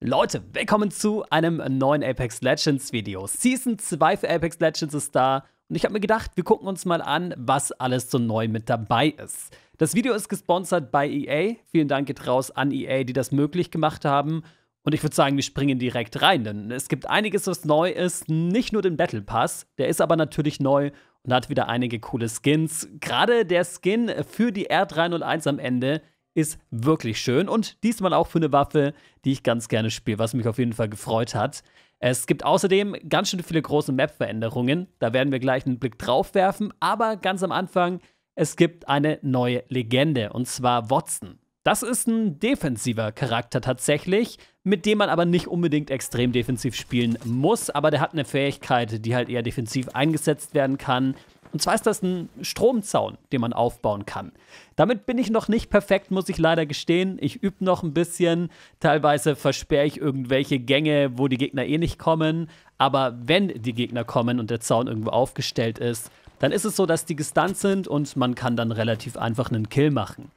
Leute, willkommen zu einem neuen Apex Legends Video. Season 2 für Apex Legends ist da und ich habe mir gedacht, wir gucken uns mal an, was alles so neu mit dabei ist. Das Video ist gesponsert bei EA. Vielen Dank geht raus an EA, die das möglich gemacht haben. Und ich würde sagen, wir springen direkt rein, denn es gibt einiges, was neu ist. Nicht nur den Battle Pass, der ist aber natürlich neu und hat wieder einige coole Skins. Gerade der Skin für die R301 am Ende ist wirklich schön und diesmal auch für eine Waffe, die ich ganz gerne spiele, was mich auf jeden Fall gefreut hat. Es gibt außerdem ganz schön viele große Map-Veränderungen, da werden wir gleich einen Blick drauf werfen, aber ganz am Anfang, es gibt eine neue Legende und zwar Watson. Das ist ein defensiver Charakter tatsächlich, mit dem man aber nicht unbedingt extrem defensiv spielen muss, aber der hat eine Fähigkeit, die halt eher defensiv eingesetzt werden kann und zwar ist das ein Stromzaun, den man aufbauen kann. Damit bin ich noch nicht perfekt, muss ich leider gestehen. Ich übe noch ein bisschen. Teilweise versperre ich irgendwelche Gänge, wo die Gegner eh nicht kommen. Aber wenn die Gegner kommen und der Zaun irgendwo aufgestellt ist, dann ist es so, dass die gestunt sind und man kann dann relativ einfach einen Kill machen.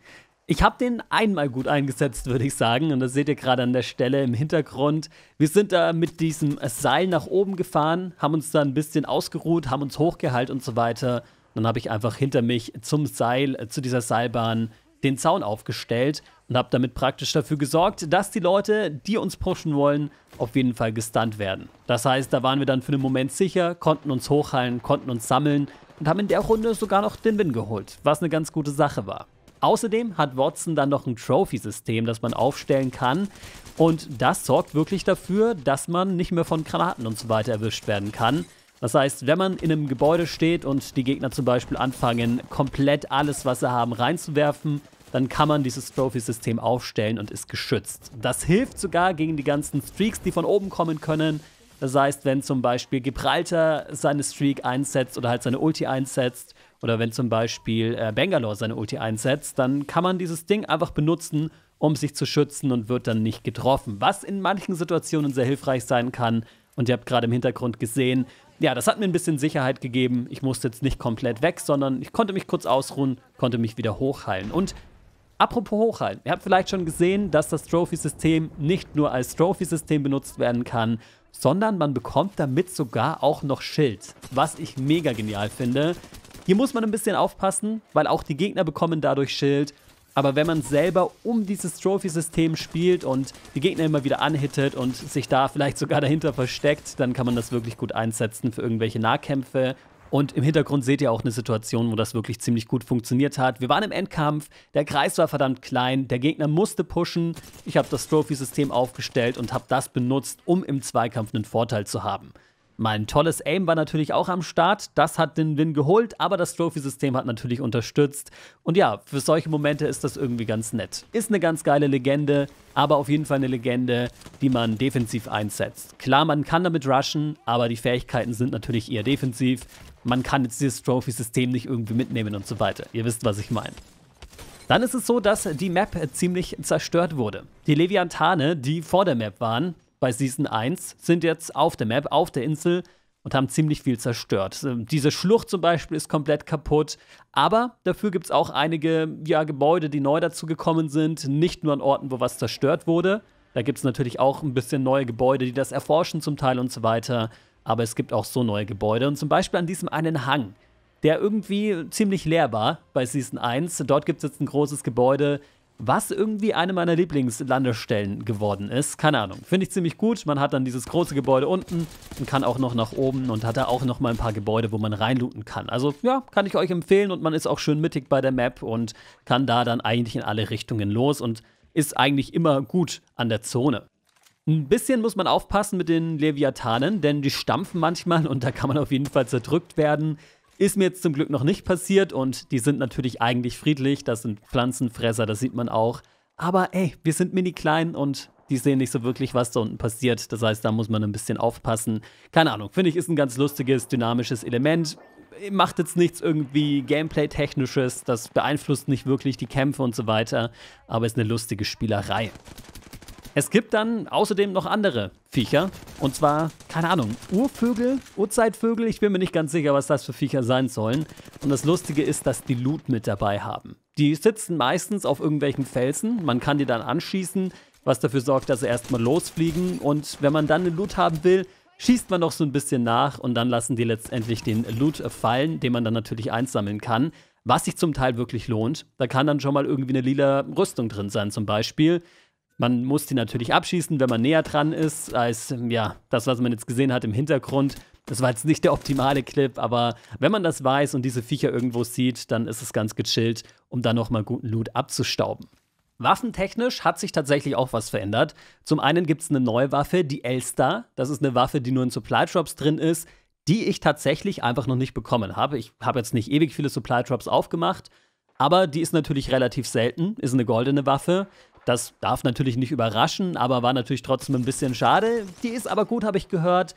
Ich habe den einmal gut eingesetzt, würde ich sagen. Und das seht ihr gerade an der Stelle im Hintergrund. Wir sind da mit diesem Seil nach oben gefahren, haben uns da ein bisschen ausgeruht, haben uns hochgehalten und so weiter. Und dann habe ich einfach hinter mich zum Seil, äh, zu dieser Seilbahn den Zaun aufgestellt und habe damit praktisch dafür gesorgt, dass die Leute, die uns pushen wollen, auf jeden Fall gestunt werden. Das heißt, da waren wir dann für einen Moment sicher, konnten uns hochhalten, konnten uns sammeln und haben in der Runde sogar noch den Win geholt, was eine ganz gute Sache war. Außerdem hat Watson dann noch ein Trophy-System, das man aufstellen kann. Und das sorgt wirklich dafür, dass man nicht mehr von Granaten und so weiter erwischt werden kann. Das heißt, wenn man in einem Gebäude steht und die Gegner zum Beispiel anfangen, komplett alles, was sie haben, reinzuwerfen, dann kann man dieses Trophy-System aufstellen und ist geschützt. Das hilft sogar gegen die ganzen Streaks, die von oben kommen können. Das heißt, wenn zum Beispiel Gibraltar seine Streak einsetzt oder halt seine Ulti einsetzt oder wenn zum Beispiel äh, Bangalore seine Ulti einsetzt, dann kann man dieses Ding einfach benutzen, um sich zu schützen und wird dann nicht getroffen, was in manchen Situationen sehr hilfreich sein kann. Und ihr habt gerade im Hintergrund gesehen, ja, das hat mir ein bisschen Sicherheit gegeben. Ich musste jetzt nicht komplett weg, sondern ich konnte mich kurz ausruhen, konnte mich wieder hochheilen. Und apropos hochheilen, ihr habt vielleicht schon gesehen, dass das Trophy-System nicht nur als Trophy-System benutzt werden kann, sondern man bekommt damit sogar auch noch Schild, was ich mega genial finde. Hier muss man ein bisschen aufpassen, weil auch die Gegner bekommen dadurch Schild. Aber wenn man selber um dieses Trophy-System spielt und die Gegner immer wieder anhittet und sich da vielleicht sogar dahinter versteckt, dann kann man das wirklich gut einsetzen für irgendwelche Nahkämpfe und im Hintergrund seht ihr auch eine Situation, wo das wirklich ziemlich gut funktioniert hat. Wir waren im Endkampf, der Kreis war verdammt klein, der Gegner musste pushen. Ich habe das Trophy-System aufgestellt und habe das benutzt, um im Zweikampf einen Vorteil zu haben. Mein tolles Aim war natürlich auch am Start. Das hat den Win geholt, aber das Trophy-System hat natürlich unterstützt. Und ja, für solche Momente ist das irgendwie ganz nett. Ist eine ganz geile Legende, aber auf jeden Fall eine Legende, die man defensiv einsetzt. Klar, man kann damit rushen, aber die Fähigkeiten sind natürlich eher defensiv. Man kann jetzt dieses Trophy-System nicht irgendwie mitnehmen und so weiter. Ihr wisst, was ich meine. Dann ist es so, dass die Map ziemlich zerstört wurde. Die Leviantane, die vor der Map waren, bei Season 1 sind jetzt auf der Map, auf der Insel und haben ziemlich viel zerstört. Ähm, diese Schlucht zum Beispiel ist komplett kaputt, aber dafür gibt es auch einige ja, Gebäude, die neu dazugekommen sind, nicht nur an Orten, wo was zerstört wurde. Da gibt es natürlich auch ein bisschen neue Gebäude, die das erforschen zum Teil und so weiter, aber es gibt auch so neue Gebäude und zum Beispiel an diesem einen Hang, der irgendwie ziemlich leer war bei Season 1. Dort gibt es jetzt ein großes Gebäude, was irgendwie eine meiner Lieblingslandestellen geworden ist. Keine Ahnung. Finde ich ziemlich gut. Man hat dann dieses große Gebäude unten und kann auch noch nach oben und hat da auch noch mal ein paar Gebäude, wo man reinlooten kann. Also ja, kann ich euch empfehlen und man ist auch schön mittig bei der Map und kann da dann eigentlich in alle Richtungen los und ist eigentlich immer gut an der Zone. Ein bisschen muss man aufpassen mit den Leviathanen, denn die stampfen manchmal und da kann man auf jeden Fall zerdrückt werden. Ist mir jetzt zum Glück noch nicht passiert und die sind natürlich eigentlich friedlich. Das sind Pflanzenfresser, das sieht man auch. Aber ey, wir sind mini klein und die sehen nicht so wirklich, was da unten passiert. Das heißt, da muss man ein bisschen aufpassen. Keine Ahnung, finde ich, ist ein ganz lustiges, dynamisches Element. Macht jetzt nichts irgendwie Gameplay-technisches, das beeinflusst nicht wirklich die Kämpfe und so weiter, aber ist eine lustige Spielerei. Es gibt dann außerdem noch andere Viecher. Und zwar, keine Ahnung, Urvögel, Urzeitvögel. Ich bin mir nicht ganz sicher, was das für Viecher sein sollen. Und das Lustige ist, dass die Loot mit dabei haben. Die sitzen meistens auf irgendwelchen Felsen. Man kann die dann anschießen, was dafür sorgt, dass sie erstmal losfliegen. Und wenn man dann eine Loot haben will, schießt man noch so ein bisschen nach. Und dann lassen die letztendlich den Loot fallen, den man dann natürlich einsammeln kann. Was sich zum Teil wirklich lohnt. Da kann dann schon mal irgendwie eine lila Rüstung drin sein, zum Beispiel. Man muss die natürlich abschießen, wenn man näher dran ist, als ja, das, was man jetzt gesehen hat im Hintergrund. Das war jetzt nicht der optimale Clip, aber wenn man das weiß und diese Viecher irgendwo sieht, dann ist es ganz gechillt, um da nochmal guten Loot abzustauben. Waffentechnisch hat sich tatsächlich auch was verändert. Zum einen gibt es eine neue Waffe, die Elster. Das ist eine Waffe, die nur in Supply Drops drin ist, die ich tatsächlich einfach noch nicht bekommen habe. Ich habe jetzt nicht ewig viele Supply Drops aufgemacht, aber die ist natürlich relativ selten, ist eine goldene Waffe. Das darf natürlich nicht überraschen, aber war natürlich trotzdem ein bisschen schade. Die ist aber gut, habe ich gehört,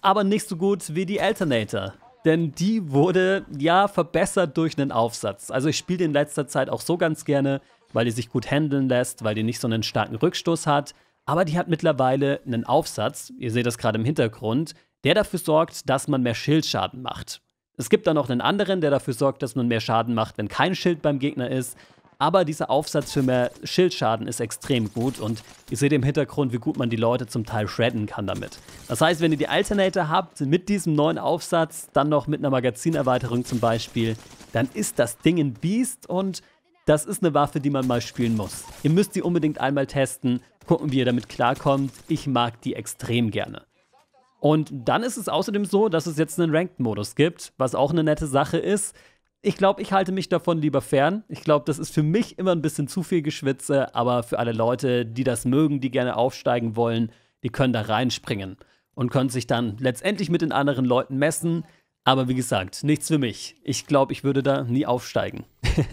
aber nicht so gut wie die Alternator. Denn die wurde, ja, verbessert durch einen Aufsatz. Also ich spiele die in letzter Zeit auch so ganz gerne, weil die sich gut handeln lässt, weil die nicht so einen starken Rückstoß hat. Aber die hat mittlerweile einen Aufsatz, ihr seht das gerade im Hintergrund, der dafür sorgt, dass man mehr Schildschaden macht. Es gibt dann noch einen anderen, der dafür sorgt, dass man mehr Schaden macht, wenn kein Schild beim Gegner ist. Aber dieser Aufsatz für mehr Schildschaden ist extrem gut und ihr seht im Hintergrund, wie gut man die Leute zum Teil shredden kann damit. Das heißt, wenn ihr die Alternator habt, mit diesem neuen Aufsatz, dann noch mit einer Magazinerweiterung zum Beispiel, dann ist das Ding ein Biest und das ist eine Waffe, die man mal spielen muss. Ihr müsst die unbedingt einmal testen, gucken, wie ihr damit klarkommt. Ich mag die extrem gerne. Und dann ist es außerdem so, dass es jetzt einen Ranked-Modus gibt, was auch eine nette Sache ist ich glaube, ich halte mich davon lieber fern. Ich glaube, das ist für mich immer ein bisschen zu viel Geschwitze, aber für alle Leute, die das mögen, die gerne aufsteigen wollen, die können da reinspringen und können sich dann letztendlich mit den anderen Leuten messen. Aber wie gesagt, nichts für mich. Ich glaube, ich würde da nie aufsteigen.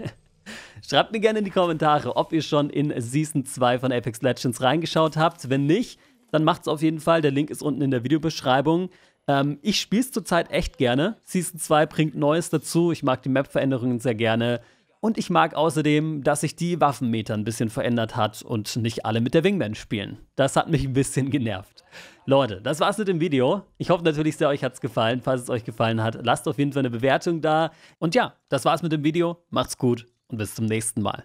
Schreibt mir gerne in die Kommentare, ob ihr schon in Season 2 von Apex Legends reingeschaut habt. Wenn nicht, dann macht's auf jeden Fall. Der Link ist unten in der Videobeschreibung. Ähm, ich spiele es zurzeit echt gerne. Season 2 bringt Neues dazu. Ich mag die Map-Veränderungen sehr gerne. Und ich mag außerdem, dass sich die Waffenmeter ein bisschen verändert hat und nicht alle mit der Wingman spielen. Das hat mich ein bisschen genervt. Leute, das war's mit dem Video. Ich hoffe natürlich sehr, euch hat's gefallen. Falls es euch gefallen hat, lasst auf jeden Fall eine Bewertung da. Und ja, das war's mit dem Video. Macht's gut und bis zum nächsten Mal.